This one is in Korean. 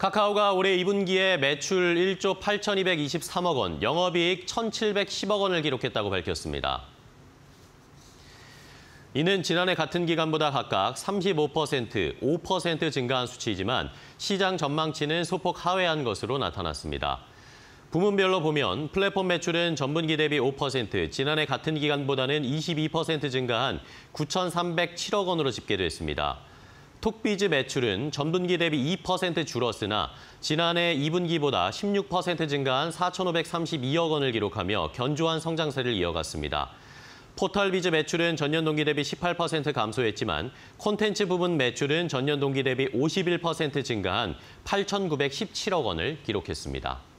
카카오가 올해 2분기에 매출 1조 8,223억 원, 영업이익 1,710억 원을 기록했다고 밝혔습니다. 이는 지난해 같은 기간보다 각각 35%, 5% 증가한 수치이지만 시장 전망치는 소폭 하회한 것으로 나타났습니다. 부문별로 보면 플랫폼 매출은 전분기 대비 5%, 지난해 같은 기간보다는 22% 증가한 9,307억 원으로 집계됐습니다. 톡비즈 매출은 전분기 대비 2% 줄었으나 지난해 2분기보다 16% 증가한 4,532억 원을 기록하며 견조한 성장세를 이어갔습니다. 포털비즈 매출은 전년 동기 대비 18% 감소했지만 콘텐츠 부분 매출은 전년 동기 대비 51% 증가한 8,917억 원을 기록했습니다.